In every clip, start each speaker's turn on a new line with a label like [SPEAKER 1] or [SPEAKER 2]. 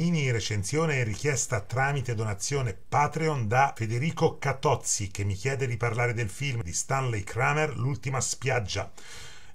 [SPEAKER 1] Mini recensione richiesta tramite donazione Patreon da Federico Catozzi che mi chiede di parlare del film di Stanley Kramer L'ultima spiaggia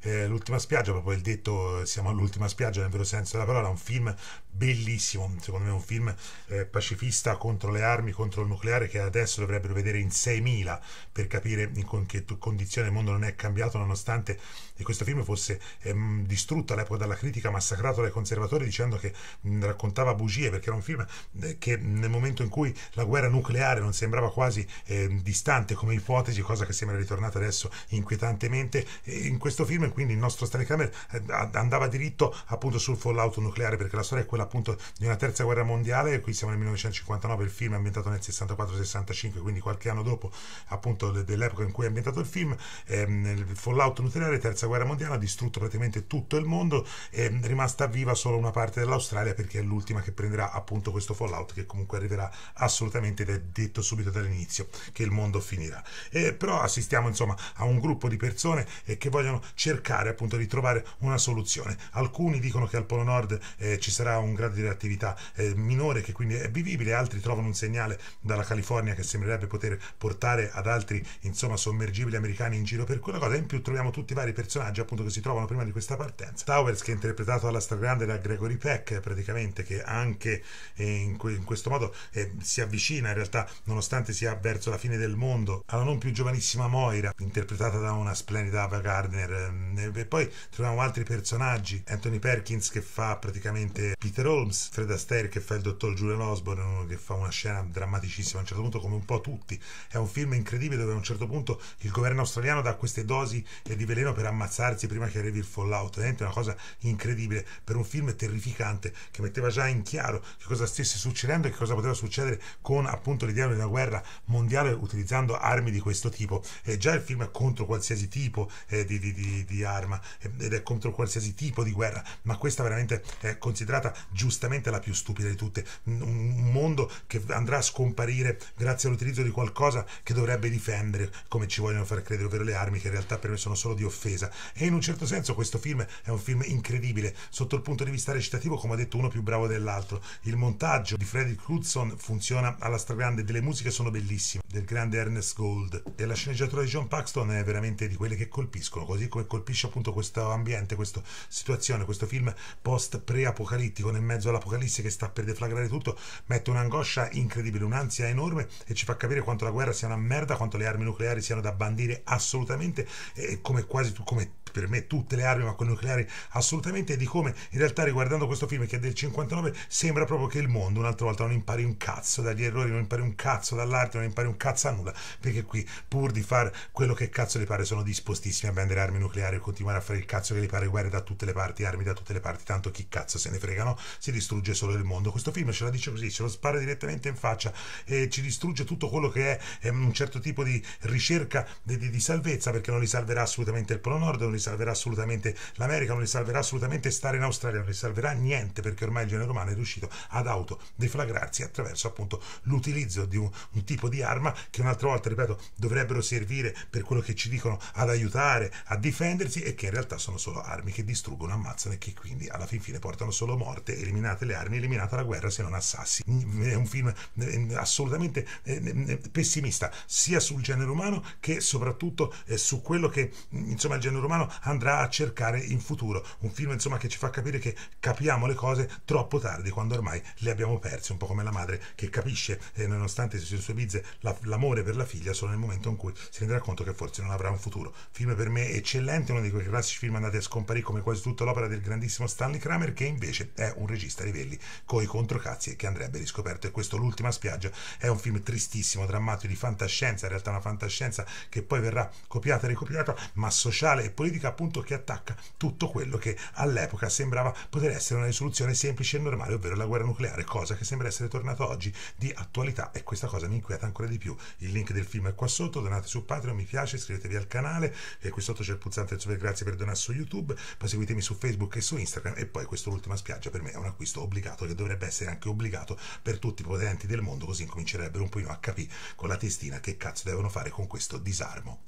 [SPEAKER 1] eh, L'ultima spiaggia, proprio il detto siamo all'ultima spiaggia nel vero senso della parola, un film bellissimo, secondo me un film eh, pacifista contro le armi, contro il nucleare che adesso dovrebbero vedere in 6.000 per capire in, con, che condizione il mondo non è cambiato nonostante questo film fosse eh, distrutto all'epoca dalla critica, massacrato dai conservatori dicendo che mh, raccontava bugie perché era un film eh, che nel momento in cui la guerra nucleare non sembrava quasi ehm, distante come ipotesi, cosa che sembra ritornata adesso inquietantemente, in questo film quindi il nostro Stanley Kramer eh, andava diritto appunto sul fallout nucleare perché la storia è quella appunto di una terza guerra mondiale, qui siamo nel 1959, il film è ambientato nel 64-65, quindi qualche anno dopo appunto dell'epoca in cui è ambientato il film, ehm, il fallout nucleare, terza guerra mondiale, ha distrutto praticamente tutto il mondo, è rimasta viva solo una parte dell'Australia perché è l'ultima che prenderà appunto questo fallout che comunque arriverà assolutamente ed è detto subito dall'inizio che il mondo finirà. Eh, però assistiamo insomma a un gruppo di persone eh, che vogliono cercare cercare appunto di trovare una soluzione. Alcuni dicono che al Polo Nord eh, ci sarà un grado di reattività eh, minore che quindi è vivibile, altri trovano un segnale dalla California che sembrerebbe poter portare ad altri insomma sommergibili americani in giro per quella cosa. In più troviamo tutti i vari personaggi appunto che si trovano prima di questa partenza. Towers che è interpretato alla stragrande da Gregory Peck praticamente che anche eh, in, que- in questo modo eh, si avvicina in realtà nonostante sia verso la fine del mondo alla non più giovanissima Moira interpretata da una splendida Ava Gardner ehm, e poi troviamo altri personaggi Anthony Perkins che fa praticamente Peter Holmes Fred Astaire che fa il dottor Julian Osborne che fa una scena drammaticissima a un certo punto come un po' tutti è un film incredibile dove a un certo punto il governo australiano dà queste dosi di veleno per ammazzarsi prima che arrivi il fallout è una cosa incredibile per un film terrificante che metteva già in chiaro che cosa stesse succedendo e che cosa poteva succedere con appunto l'idea di una guerra mondiale utilizzando armi di questo tipo e già il film è contro qualsiasi tipo eh, di, di, di, di arma eh, ed è contro qualsiasi tipo di guerra, ma questa veramente è considerata giustamente la più stupida di tutte, un mondo che andrà a scomparire grazie all'utilizzo di qualcosa che dovrebbe difendere, come ci vogliono far credere, ovvero le armi che in realtà per me sono solo di offesa. E in un certo senso questo film è un film incredibile, sotto il punto di vista recitativo, come ha detto uno più bravo dell'altro. Il montaggio di Freddy Knudson funziona alla stragrande, delle musiche sono bellissime, del grande Ernest Gold e la sceneggiatura di John Paxton è veramente di quelle che colpiscono, così come colpiscono colpisce appunto questo ambiente, questa situazione, questo film post pre-apocalittico nel mezzo all'apocalisse che sta per deflagrare tutto, mette un'angoscia incredibile, un'ansia enorme e ci fa capire quanto la guerra sia una merda, quanto le armi nucleari siano da bandire assolutamente e come quasi come per me tutte le armi, ma con nucleare assolutamente, e di come in realtà riguardando questo film che è del 59 sembra proprio che il mondo un'altra volta non impari un cazzo dagli errori, non impari un cazzo dall'arte, non impari un cazzo a nulla, perché qui pur di fare quello che cazzo le pare sono dispostissimi a vendere armi nucleari e continuare a fare il cazzo che le pare guerre da tutte le parti, armi da tutte le parti, tanto chi cazzo se ne frega, no? Si distrugge solo il mondo. Questo film ce la dice così, ce lo spara direttamente in faccia e ci distrugge tutto quello che è, è un certo tipo di ricerca di, di, di salvezza perché non li salverà assolutamente il Polo Nord, non li salverà assolutamente l'America, non li salverà assolutamente stare in Australia, non li salverà niente perché ormai il genere umano è riuscito ad autodeflagrarsi attraverso appunto l'utilizzo di un, un, tipo di arma che un'altra volta, ripeto, dovrebbero servire per quello che ci dicono ad aiutare, a difendersi e che in realtà sono solo armi che distruggono, ammazzano e che quindi alla fin fine portano solo morte, eliminate le armi, eliminata la guerra se non assassi. È un film eh, assolutamente eh, eh, pessimista sia sul genere umano che soprattutto su quello che insomma il genere umano andrà a cercare in futuro. Un film insomma che ci fa capire che capiamo le cose troppo tardi quando ormai le abbiamo perse, un po' come la madre che capisce eh, nonostante si sensualizzi la, l'amore per la figlia solo nel momento in cui si renderà conto che forse non avrà un futuro. Film per me eccellente, uno di quei classici film andati a scomparire come quasi tutta l'opera del grandissimo Stanley Kramer che invece è un regista a livelli coi controcazzi e che andrebbe riscoperto. E questo L'ultima spiaggia è un film tristissimo, drammatico di fantascienza, in realtà una fantascienza che poi verrà copiata e ricopiata, ma sociale e politica politica appunto che attacca tutto quello che all'epoca sembrava poter essere una risoluzione semplice e normale, ovvero la guerra nucleare, cosa che sembra essere tornata oggi di attualità e questa cosa mi inquieta ancora di più. Il link del film è qua sotto, donate su Patreon, mi piace, iscrivetevi al canale e qui sotto c'è il pulsante del super grazie per donare su YouTube, poi seguitemi su Facebook e su Instagram e poi questo l'ultima spiaggia per me è un acquisto obbligato che dovrebbe essere anche obbligato per tutti i potenti del mondo, così incomincerebbero un po' a capire con la testina che cazzo devono fare con questo disarmo.